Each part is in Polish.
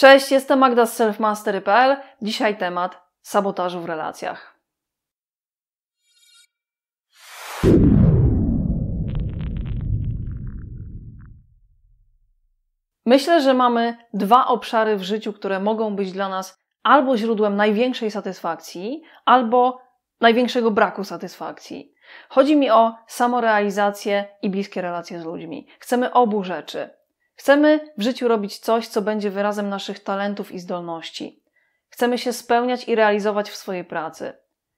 Cześć, jestem Magda z selfmastery.pl. Dzisiaj temat sabotażu w relacjach. Myślę, że mamy dwa obszary w życiu, które mogą być dla nas albo źródłem największej satysfakcji, albo największego braku satysfakcji. Chodzi mi o samorealizację i bliskie relacje z ludźmi. Chcemy obu rzeczy. Chcemy w życiu robić coś, co będzie wyrazem naszych talentów i zdolności. Chcemy się spełniać i realizować w swojej pracy.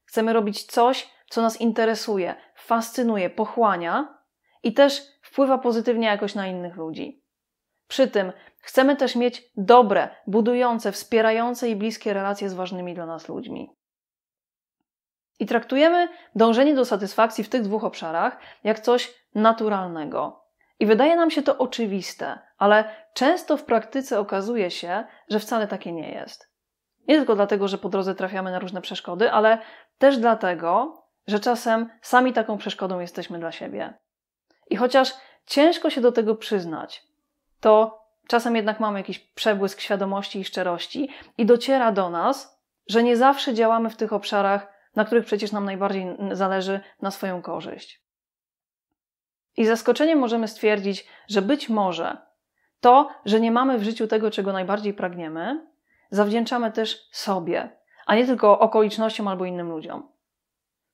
Chcemy robić coś, co nas interesuje, fascynuje, pochłania i też wpływa pozytywnie jakoś na innych ludzi. Przy tym chcemy też mieć dobre, budujące, wspierające i bliskie relacje z ważnymi dla nas ludźmi. I traktujemy dążenie do satysfakcji w tych dwóch obszarach jak coś naturalnego, i wydaje nam się to oczywiste, ale często w praktyce okazuje się, że wcale takie nie jest. Nie tylko dlatego, że po drodze trafiamy na różne przeszkody, ale też dlatego, że czasem sami taką przeszkodą jesteśmy dla siebie. I chociaż ciężko się do tego przyznać, to czasem jednak mamy jakiś przebłysk świadomości i szczerości i dociera do nas, że nie zawsze działamy w tych obszarach, na których przecież nam najbardziej zależy na swoją korzyść. I zaskoczeniem możemy stwierdzić, że być może to, że nie mamy w życiu tego, czego najbardziej pragniemy, zawdzięczamy też sobie, a nie tylko okolicznościom albo innym ludziom.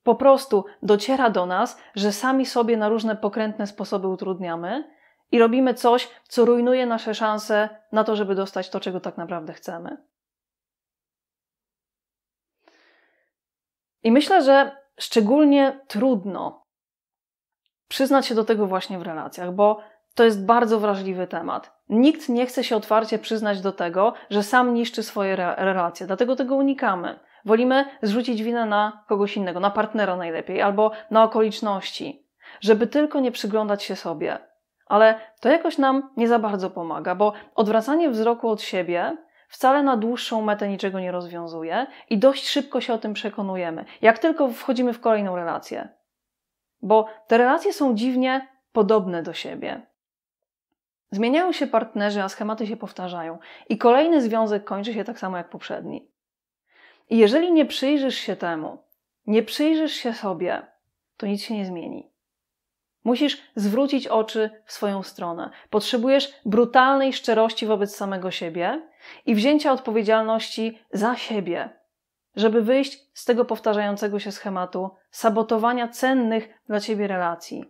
Po prostu dociera do nas, że sami sobie na różne pokrętne sposoby utrudniamy i robimy coś, co rujnuje nasze szanse na to, żeby dostać to, czego tak naprawdę chcemy. I myślę, że szczególnie trudno przyznać się do tego właśnie w relacjach, bo to jest bardzo wrażliwy temat. Nikt nie chce się otwarcie przyznać do tego, że sam niszczy swoje relacje, dlatego tego unikamy. Wolimy zrzucić winę na kogoś innego, na partnera najlepiej, albo na okoliczności, żeby tylko nie przyglądać się sobie. Ale to jakoś nam nie za bardzo pomaga, bo odwracanie wzroku od siebie wcale na dłuższą metę niczego nie rozwiązuje i dość szybko się o tym przekonujemy, jak tylko wchodzimy w kolejną relację bo te relacje są dziwnie podobne do siebie. Zmieniają się partnerzy, a schematy się powtarzają, i kolejny związek kończy się tak samo jak poprzedni. I jeżeli nie przyjrzysz się temu, nie przyjrzysz się sobie, to nic się nie zmieni. Musisz zwrócić oczy w swoją stronę. Potrzebujesz brutalnej szczerości wobec samego siebie i wzięcia odpowiedzialności za siebie, żeby wyjść z tego powtarzającego się schematu sabotowania cennych dla ciebie relacji.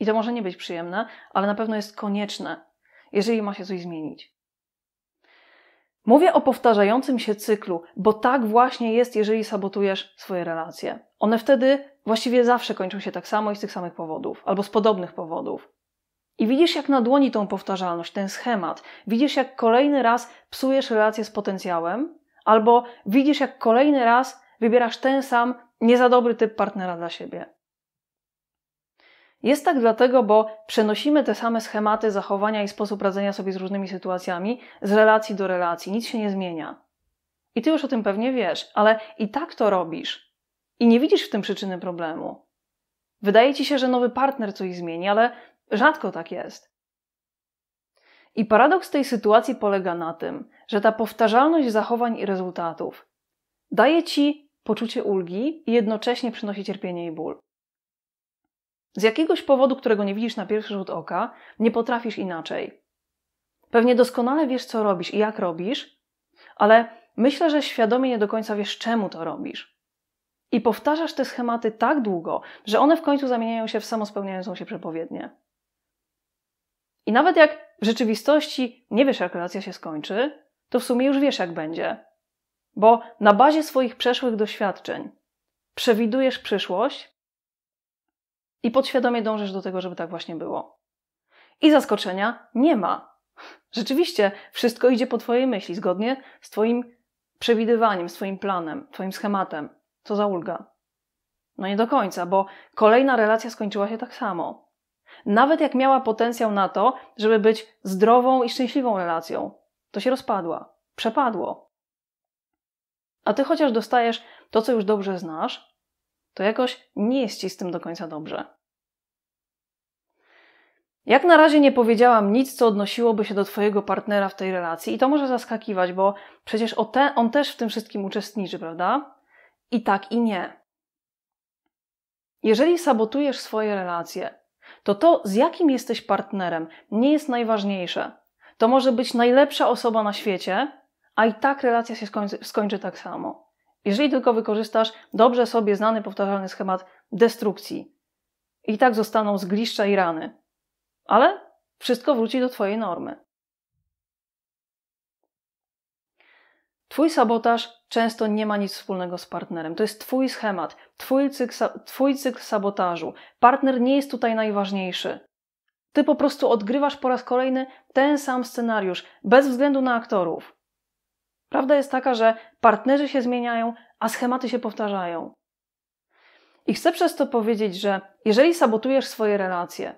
I to może nie być przyjemne, ale na pewno jest konieczne, jeżeli ma się coś zmienić. Mówię o powtarzającym się cyklu, bo tak właśnie jest, jeżeli sabotujesz swoje relacje. One wtedy właściwie zawsze kończą się tak samo i z tych samych powodów, albo z podobnych powodów. I widzisz jak na dłoni tą powtarzalność, ten schemat. Widzisz jak kolejny raz psujesz relację z potencjałem, albo widzisz, jak kolejny raz wybierasz ten sam nie typ partnera dla siebie. Jest tak dlatego, bo przenosimy te same schematy zachowania i sposób radzenia sobie z różnymi sytuacjami z relacji do relacji, nic się nie zmienia. I ty już o tym pewnie wiesz, ale i tak to robisz. I nie widzisz w tym przyczyny problemu. Wydaje ci się, że nowy partner coś zmieni, ale rzadko tak jest. I paradoks tej sytuacji polega na tym, że ta powtarzalność zachowań i rezultatów daje ci poczucie ulgi i jednocześnie przynosi cierpienie i ból. Z jakiegoś powodu, którego nie widzisz na pierwszy rzut oka, nie potrafisz inaczej. Pewnie doskonale wiesz, co robisz i jak robisz, ale myślę, że świadomie nie do końca wiesz, czemu to robisz. I powtarzasz te schematy tak długo, że one w końcu zamieniają się w samospełniającą się przepowiednię. I nawet jak w rzeczywistości nie wiesz, jak relacja się skończy, to w sumie już wiesz, jak będzie. Bo na bazie swoich przeszłych doświadczeń przewidujesz przyszłość i podświadomie dążysz do tego, żeby tak właśnie było. I zaskoczenia nie ma. Rzeczywiście, wszystko idzie po Twojej myśli, zgodnie z Twoim przewidywaniem, swoim planem, Twoim schematem. Co za ulga. No nie do końca, bo kolejna relacja skończyła się tak samo nawet jak miała potencjał na to, żeby być zdrową i szczęśliwą relacją, to się rozpadła, przepadło. A ty chociaż dostajesz to, co już dobrze znasz, to jakoś nie jest ci z tym do końca dobrze. Jak na razie nie powiedziałam nic, co odnosiłoby się do Twojego partnera w tej relacji, i to może zaskakiwać, bo przecież on też w tym wszystkim uczestniczy, prawda? I tak, i nie. Jeżeli sabotujesz swoje relacje, to to, z jakim jesteś partnerem, nie jest najważniejsze. To może być najlepsza osoba na świecie, a i tak relacja się skończy, skończy tak samo. Jeżeli tylko wykorzystasz dobrze sobie znany, powtarzalny schemat destrukcji, i tak zostaną zgliszcza i rany. Ale wszystko wróci do Twojej normy. Twój sabotaż często nie ma nic wspólnego z partnerem. To jest Twój schemat, Twój cykl, twój cykl sabotażu. Partner nie jest tutaj najważniejszy. Ty po prostu odgrywasz po raz kolejny ten sam scenariusz, bez względu na aktorów. Prawda jest taka, że partnerzy się zmieniają, a schematy się powtarzają. I chcę przez to powiedzieć, że jeżeli sabotujesz swoje relacje,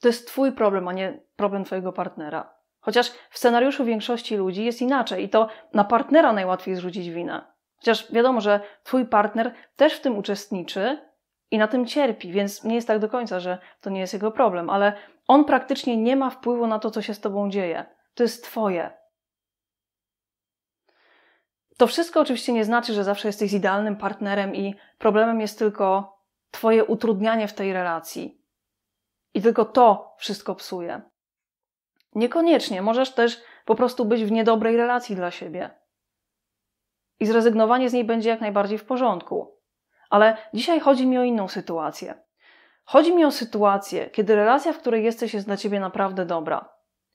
to jest Twój problem, a nie problem Twojego partnera. Chociaż w scenariuszu większości ludzi jest inaczej i to na partnera najłatwiej zrzucić winę. Chociaż wiadomo, że twój partner też w tym uczestniczy i na tym cierpi, więc nie jest tak do końca, że to nie jest jego problem, ale on praktycznie nie ma wpływu na to, co się z tobą dzieje. To jest twoje. To wszystko oczywiście nie znaczy, że zawsze jesteś idealnym partnerem i problemem jest tylko twoje utrudnianie w tej relacji. I tylko to wszystko psuje. Niekoniecznie, możesz też po prostu być w niedobrej relacji dla siebie. I zrezygnowanie z niej będzie jak najbardziej w porządku. Ale dzisiaj chodzi mi o inną sytuację. Chodzi mi o sytuację, kiedy relacja, w której jesteś, jest dla ciebie naprawdę dobra.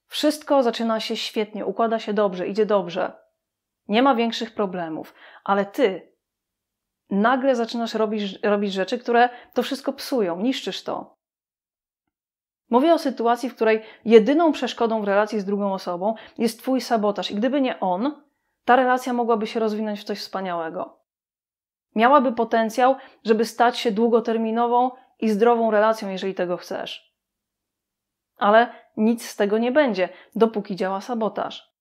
Wszystko zaczyna się świetnie, układa się dobrze, idzie dobrze. Nie ma większych problemów, ale ty nagle zaczynasz robić, robić rzeczy, które to wszystko psują, niszczysz to. Mówię o sytuacji, w której jedyną przeszkodą w relacji z drugą osobą jest Twój sabotaż, i gdyby nie on, ta relacja mogłaby się rozwinąć w coś wspaniałego. Miałaby potencjał, żeby stać się długoterminową i zdrową relacją, jeżeli tego chcesz. Ale nic z tego nie będzie, dopóki działa sabotaż.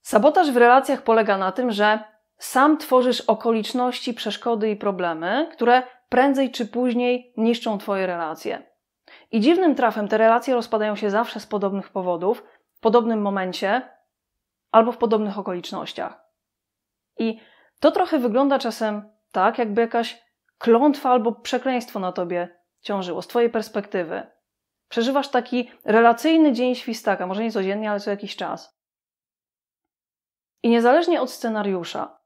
Sabotaż w relacjach polega na tym, że sam tworzysz okoliczności, przeszkody i problemy, które prędzej czy później niszczą Twoje relacje. I dziwnym trafem te relacje rozpadają się zawsze z podobnych powodów, w podobnym momencie albo w podobnych okolicznościach. I to trochę wygląda czasem tak, jakby jakaś klątwa albo przekleństwo na tobie ciążyło z twojej perspektywy. Przeżywasz taki relacyjny dzień świstaka, może nie codziennie, ale co jakiś czas. I niezależnie od scenariusza,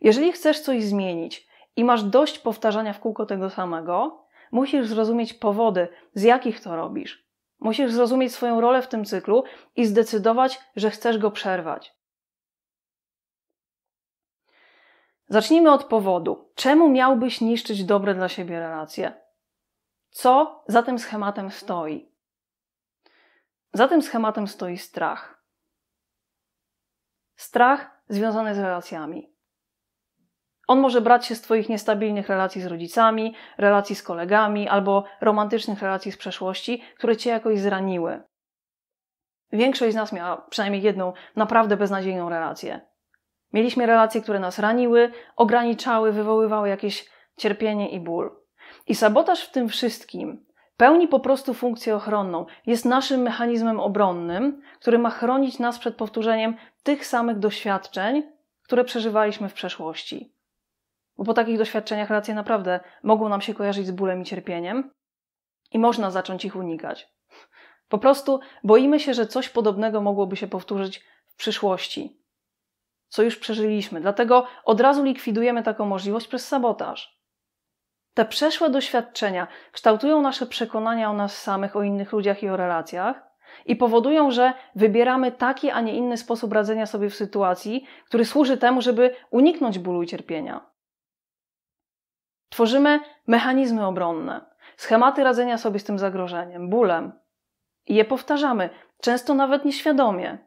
jeżeli chcesz coś zmienić, i masz dość powtarzania w kółko tego samego, musisz zrozumieć powody, z jakich to robisz. Musisz zrozumieć swoją rolę w tym cyklu i zdecydować, że chcesz go przerwać. Zacznijmy od powodu. Czemu miałbyś niszczyć dobre dla siebie relacje? Co za tym schematem stoi? Za tym schematem stoi strach. Strach związany z relacjami. On może brać się z Twoich niestabilnych relacji z rodzicami, relacji z kolegami albo romantycznych relacji z przeszłości, które Cię jakoś zraniły. Większość z nas miała przynajmniej jedną naprawdę beznadziejną relację. Mieliśmy relacje, które nas raniły, ograniczały, wywoływały jakieś cierpienie i ból. I sabotaż w tym wszystkim pełni po prostu funkcję ochronną. Jest naszym mechanizmem obronnym, który ma chronić nas przed powtórzeniem tych samych doświadczeń, które przeżywaliśmy w przeszłości. Bo po takich doświadczeniach relacje naprawdę mogą nam się kojarzyć z bólem i cierpieniem i można zacząć ich unikać. Po prostu boimy się, że coś podobnego mogłoby się powtórzyć w przyszłości, co już przeżyliśmy, dlatego od razu likwidujemy taką możliwość przez sabotaż. Te przeszłe doświadczenia kształtują nasze przekonania o nas samych, o innych ludziach i o relacjach i powodują, że wybieramy taki, a nie inny sposób radzenia sobie w sytuacji, który służy temu, żeby uniknąć bólu i cierpienia. Tworzymy mechanizmy obronne, schematy radzenia sobie z tym zagrożeniem, bólem i je powtarzamy, często nawet nieświadomie.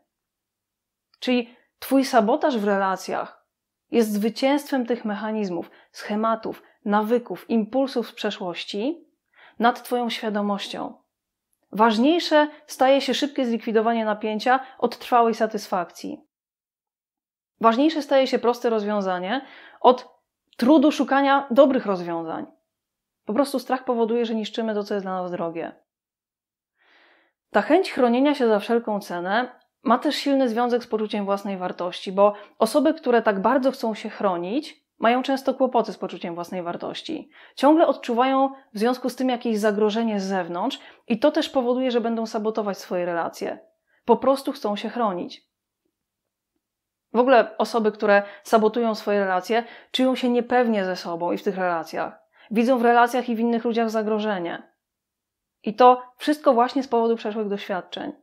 Czyli Twój sabotaż w relacjach jest zwycięstwem tych mechanizmów, schematów, nawyków, impulsów z przeszłości nad Twoją świadomością. Ważniejsze staje się szybkie zlikwidowanie napięcia od trwałej satysfakcji. Ważniejsze staje się proste rozwiązanie od trudu szukania dobrych rozwiązań. Po prostu strach powoduje, że niszczymy to, co jest dla nas drogie. Ta chęć chronienia się za wszelką cenę ma też silny związek z poczuciem własnej wartości, bo osoby, które tak bardzo chcą się chronić, mają często kłopoty z poczuciem własnej wartości. Ciągle odczuwają w związku z tym jakieś zagrożenie z zewnątrz i to też powoduje, że będą sabotować swoje relacje. Po prostu chcą się chronić. W ogóle osoby, które sabotują swoje relacje, czują się niepewnie ze sobą i w tych relacjach. Widzą w relacjach i w innych ludziach zagrożenie. I to wszystko właśnie z powodu przeszłych doświadczeń.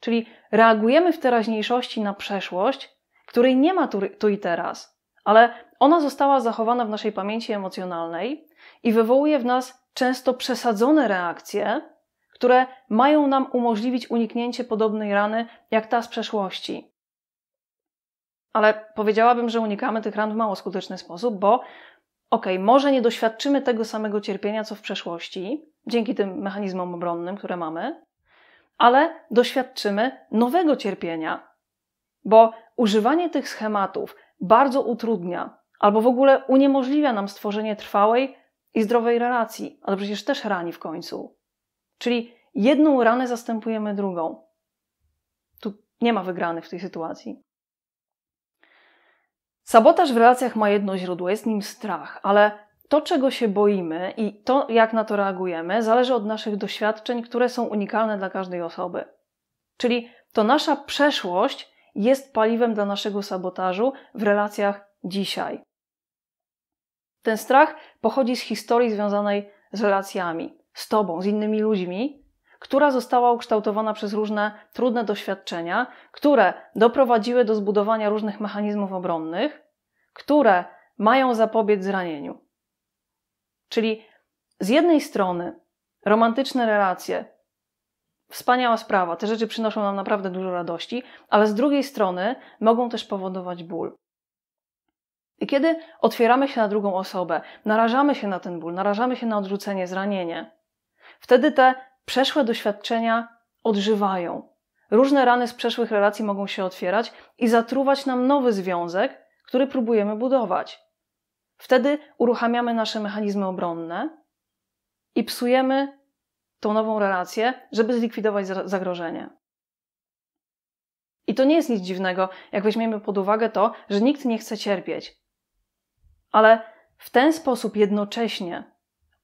Czyli reagujemy w teraźniejszości na przeszłość, której nie ma tu, tu i teraz, ale ona została zachowana w naszej pamięci emocjonalnej i wywołuje w nas często przesadzone reakcje, które mają nam umożliwić uniknięcie podobnej rany jak ta z przeszłości ale powiedziałabym, że unikamy tych ran w mało skuteczny sposób, bo okej, okay, może nie doświadczymy tego samego cierpienia, co w przeszłości, dzięki tym mechanizmom obronnym, które mamy, ale doświadczymy nowego cierpienia, bo używanie tych schematów bardzo utrudnia albo w ogóle uniemożliwia nam stworzenie trwałej i zdrowej relacji, ale przecież też rani w końcu. Czyli jedną ranę zastępujemy drugą. Tu nie ma wygranych w tej sytuacji. Sabotaż w relacjach ma jedno źródło, jest nim strach, ale to, czego się boimy i to, jak na to reagujemy, zależy od naszych doświadczeń, które są unikalne dla każdej osoby. Czyli to nasza przeszłość jest paliwem dla naszego sabotażu w relacjach dzisiaj. Ten strach pochodzi z historii związanej z relacjami, z tobą, z innymi ludźmi, która została ukształtowana przez różne trudne doświadczenia, które doprowadziły do zbudowania różnych mechanizmów obronnych, które mają zapobiec zranieniu. Czyli z jednej strony romantyczne relacje, wspaniała sprawa, te rzeczy przynoszą nam naprawdę dużo radości, ale z drugiej strony mogą też powodować ból. I kiedy otwieramy się na drugą osobę, narażamy się na ten ból, narażamy się na odrzucenie, zranienie, wtedy te przeszłe doświadczenia odżywają. Różne rany z przeszłych relacji mogą się otwierać i zatruwać nam nowy związek, który próbujemy budować. Wtedy uruchamiamy nasze mechanizmy obronne i psujemy tą nową relację, żeby zlikwidować zagrożenie. I to nie jest nic dziwnego, jak weźmiemy pod uwagę to, że nikt nie chce cierpieć. Ale w ten sposób jednocześnie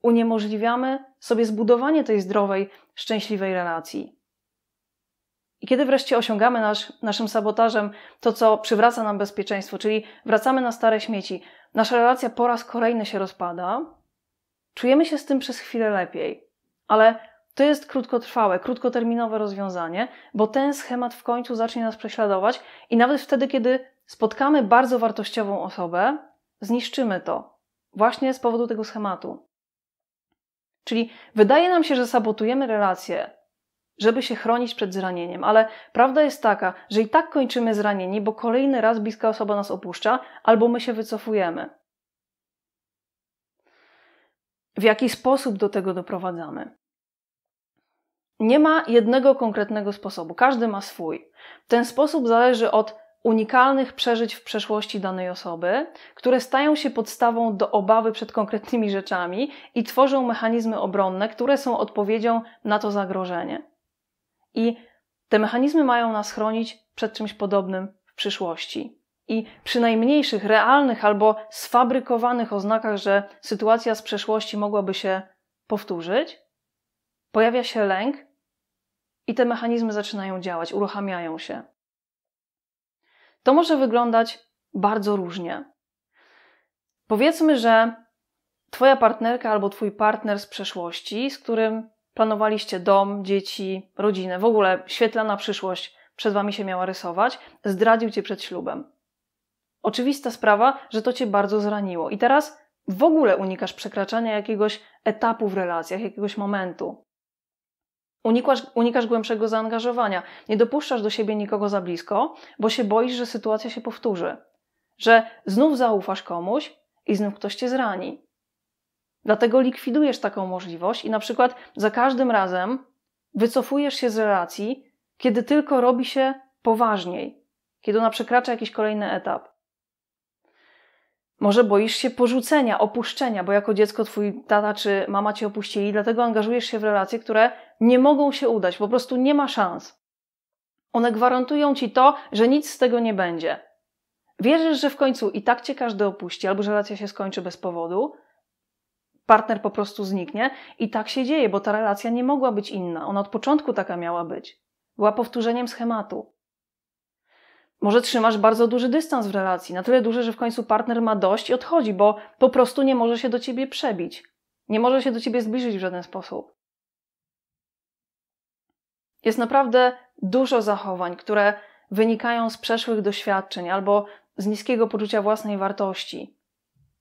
uniemożliwiamy sobie zbudowanie tej zdrowej, szczęśliwej relacji. I kiedy wreszcie osiągamy nasz, naszym sabotażem to, co przywraca nam bezpieczeństwo, czyli wracamy na stare śmieci, nasza relacja po raz kolejny się rozpada, czujemy się z tym przez chwilę lepiej, ale to jest krótkotrwałe, krótkoterminowe rozwiązanie, bo ten schemat w końcu zacznie nas prześladować i nawet wtedy, kiedy spotkamy bardzo wartościową osobę, zniszczymy to właśnie z powodu tego schematu. Czyli wydaje nam się, że sabotujemy relacje, żeby się chronić przed zranieniem, ale prawda jest taka, że i tak kończymy zranieni, bo kolejny raz bliska osoba nas opuszcza albo my się wycofujemy. W jaki sposób do tego doprowadzamy? Nie ma jednego konkretnego sposobu, każdy ma swój. Ten sposób zależy od unikalnych przeżyć w przeszłości danej osoby, które stają się podstawą do obawy przed konkretnymi rzeczami i tworzą mechanizmy obronne, które są odpowiedzią na to zagrożenie. I te mechanizmy mają nas chronić przed czymś podobnym w przyszłości. I przy najmniejszych, realnych albo sfabrykowanych oznakach, że sytuacja z przeszłości mogłaby się powtórzyć, pojawia się lęk i te mechanizmy zaczynają działać, uruchamiają się to może wyglądać bardzo różnie. Powiedzmy, że Twoja partnerka albo Twój partner z przeszłości, z którym planowaliście dom, dzieci, rodzinę, w ogóle świetlana przyszłość przed Wami się miała rysować, zdradził Cię przed ślubem. Oczywista sprawa, że to Cię bardzo zraniło. I teraz w ogóle unikasz przekraczania jakiegoś etapu w relacjach, jakiegoś momentu. Unikasz, unikasz głębszego zaangażowania, nie dopuszczasz do siebie nikogo za blisko, bo się boisz, że sytuacja się powtórzy, że znów zaufasz komuś i znów ktoś cię zrani. Dlatego likwidujesz taką możliwość i na przykład za każdym razem wycofujesz się z relacji, kiedy tylko robi się poważniej, kiedy ona przekracza jakiś kolejny etap. Może boisz się porzucenia, opuszczenia, bo jako dziecko twój tata czy mama cię opuścili, dlatego angażujesz się w relacje, które nie mogą się udać, po prostu nie ma szans. One gwarantują ci to, że nic z tego nie będzie. Wierzysz, że w końcu i tak cię każdy opuści, albo że relacja się skończy bez powodu, partner po prostu zniknie i tak się dzieje, bo ta relacja nie mogła być inna. Ona od początku taka miała być. Była powtórzeniem schematu. Może trzymasz bardzo duży dystans w relacji, na tyle duży, że w końcu partner ma dość i odchodzi, bo po prostu nie może się do ciebie przebić. Nie może się do ciebie zbliżyć w żaden sposób. Jest naprawdę dużo zachowań, które wynikają z przeszłych doświadczeń albo z niskiego poczucia własnej wartości,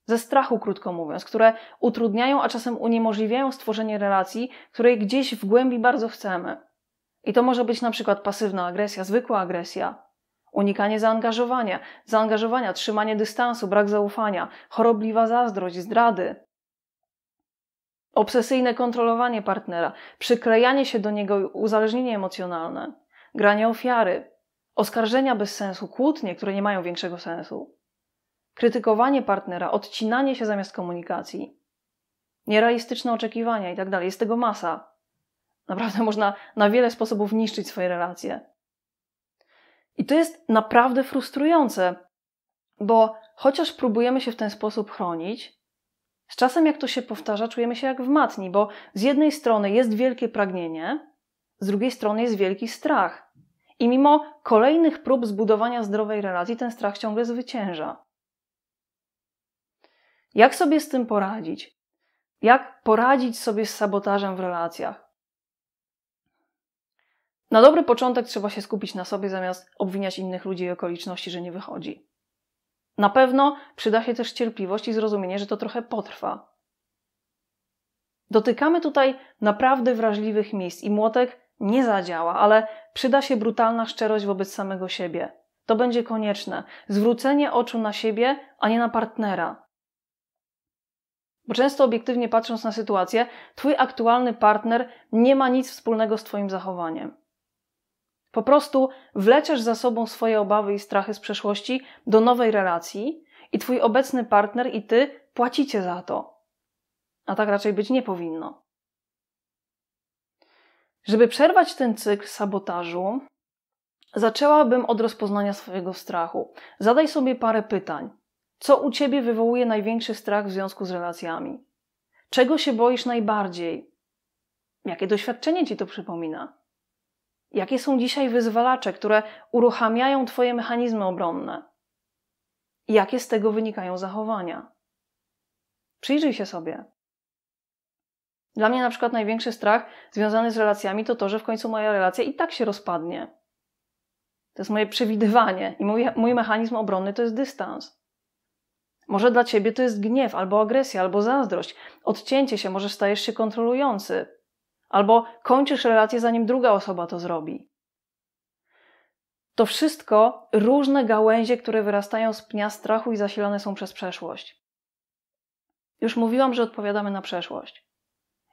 ze strachu, krótko mówiąc, które utrudniają, a czasem uniemożliwiają stworzenie relacji, której gdzieś w głębi bardzo chcemy. I to może być na przykład pasywna agresja, zwykła agresja, unikanie zaangażowania, zaangażowania, trzymanie dystansu, brak zaufania, chorobliwa zazdrość, zdrady, obsesyjne kontrolowanie partnera, przyklejanie się do niego, uzależnienie emocjonalne, granie ofiary, oskarżenia bez sensu, kłótnie, które nie mają większego sensu, krytykowanie partnera, odcinanie się zamiast komunikacji, nierealistyczne oczekiwania itd. Tak jest tego masa. Naprawdę można na wiele sposobów niszczyć swoje relacje. I to jest naprawdę frustrujące, bo chociaż próbujemy się w ten sposób chronić, z czasem, jak to się powtarza, czujemy się jak w matni, bo z jednej strony jest wielkie pragnienie, z drugiej strony jest wielki strach. I mimo kolejnych prób zbudowania zdrowej relacji, ten strach ciągle zwycięża. Jak sobie z tym poradzić? Jak poradzić sobie z sabotażem w relacjach? Na dobry początek trzeba się skupić na sobie, zamiast obwiniać innych ludzi i okoliczności, że nie wychodzi. Na pewno przyda się też cierpliwość i zrozumienie, że to trochę potrwa. Dotykamy tutaj naprawdę wrażliwych miejsc i młotek nie zadziała, ale przyda się brutalna szczerość wobec samego siebie. To będzie konieczne. Zwrócenie oczu na siebie, a nie na partnera. Bo często obiektywnie patrząc na sytuację, twój aktualny partner nie ma nic wspólnego z twoim zachowaniem. Po prostu wleciasz za sobą swoje obawy i strachy z przeszłości do nowej relacji i twój obecny partner i ty płacicie za to. A tak raczej być nie powinno. Żeby przerwać ten cykl sabotażu, zaczęłabym od rozpoznania swojego strachu. Zadaj sobie parę pytań. Co u ciebie wywołuje największy strach w związku z relacjami? Czego się boisz najbardziej? Jakie doświadczenie ci to przypomina? Jakie są dzisiaj wyzwalacze, które uruchamiają Twoje mechanizmy obronne? Jakie z tego wynikają zachowania? Przyjrzyj się sobie. Dla mnie na przykład największy strach związany z relacjami to to, że w końcu moja relacja i tak się rozpadnie. To jest moje przewidywanie i mój, mój mechanizm obronny to jest dystans. Może dla ciebie to jest gniew, albo agresja, albo zazdrość, odcięcie się, może stajesz się kontrolujący, albo kończysz relację, zanim druga osoba to zrobi. To wszystko różne gałęzie, które wyrastają z pnia strachu i zasilane są przez przeszłość. Już mówiłam, że odpowiadamy na przeszłość.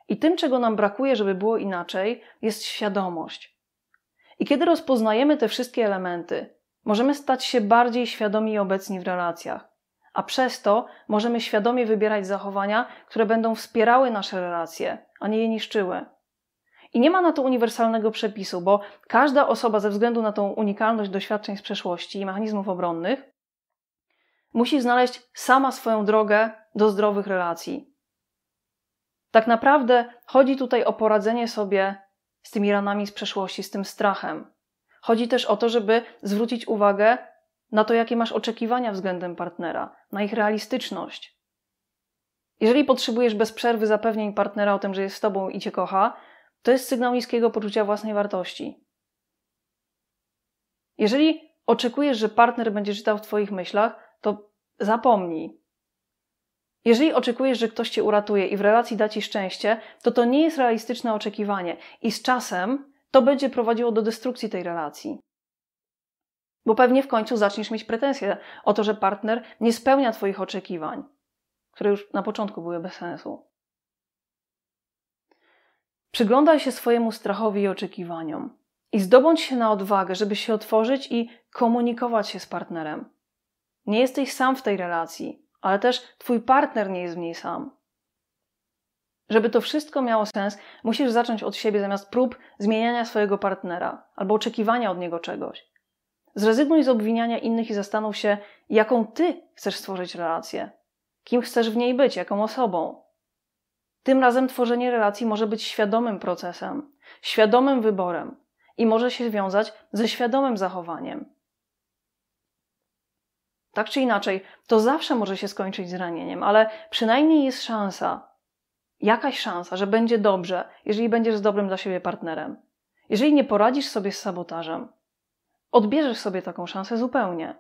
I tym, czego nam brakuje, żeby było inaczej, jest świadomość. I kiedy rozpoznajemy te wszystkie elementy, możemy stać się bardziej świadomi i obecni w relacjach, a przez to możemy świadomie wybierać zachowania, które będą wspierały nasze relacje, a nie je niszczyły. I nie ma na to uniwersalnego przepisu, bo każda osoba ze względu na tą unikalność doświadczeń z przeszłości i mechanizmów obronnych musi znaleźć sama swoją drogę do zdrowych relacji. Tak naprawdę chodzi tutaj o poradzenie sobie z tymi ranami z przeszłości, z tym strachem. Chodzi też o to, żeby zwrócić uwagę na to, jakie masz oczekiwania względem partnera, na ich realistyczność. Jeżeli potrzebujesz bez przerwy zapewnień partnera o tym, że jest z tobą i cię kocha, to jest sygnał niskiego poczucia własnej wartości. Jeżeli oczekujesz, że partner będzie czytał w Twoich myślach, to zapomnij. Jeżeli oczekujesz, że ktoś Cię uratuje i w relacji da Ci szczęście, to to nie jest realistyczne oczekiwanie i z czasem to będzie prowadziło do destrukcji tej relacji. Bo pewnie w końcu zaczniesz mieć pretensje o to, że partner nie spełnia Twoich oczekiwań, które już na początku były bez sensu. Przyglądaj się swojemu strachowi i oczekiwaniom i zdobądź się na odwagę, żeby się otworzyć i komunikować się z partnerem. Nie jesteś sam w tej relacji, ale też twój partner nie jest w niej sam. Żeby to wszystko miało sens, musisz zacząć od siebie zamiast prób zmieniania swojego partnera albo oczekiwania od niego czegoś. Zrezygnuj z obwiniania innych i zastanów się, jaką ty chcesz stworzyć relację, kim chcesz w niej być, jaką osobą. Tym razem tworzenie relacji może być świadomym procesem, świadomym wyborem i może się wiązać ze świadomym zachowaniem. Tak czy inaczej, to zawsze może się skończyć zranieniem, ale przynajmniej jest szansa, jakaś szansa, że będzie dobrze, jeżeli będziesz z dobrym dla siebie partnerem. Jeżeli nie poradzisz sobie z sabotażem, odbierzesz sobie taką szansę zupełnie.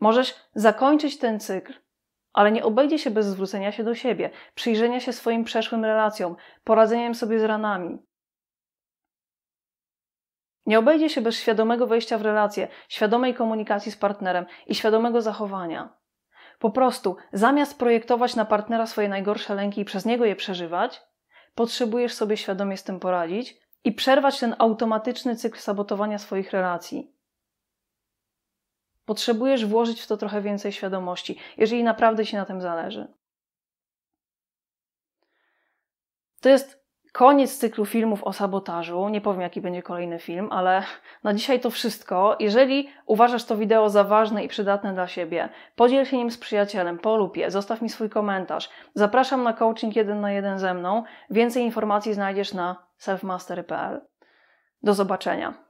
Możesz zakończyć ten cykl ale nie obejdzie się bez zwrócenia się do siebie, przyjrzenia się swoim przeszłym relacjom, poradzeniem sobie z ranami. Nie obejdzie się bez świadomego wejścia w relacje, świadomej komunikacji z partnerem i świadomego zachowania. Po prostu, zamiast projektować na partnera swoje najgorsze lęki i przez niego je przeżywać, potrzebujesz sobie świadomie z tym poradzić i przerwać ten automatyczny cykl sabotowania swoich relacji. Potrzebujesz włożyć w to trochę więcej świadomości, jeżeli naprawdę ci na tym zależy. To jest koniec cyklu filmów o sabotażu. Nie powiem, jaki będzie kolejny film, ale na dzisiaj to wszystko. Jeżeli uważasz to wideo za ważne i przydatne dla siebie, podziel się nim z przyjacielem, polub je, zostaw mi swój komentarz. Zapraszam na coaching jeden na jeden ze mną. Więcej informacji znajdziesz na selfmastery.pl. Do zobaczenia.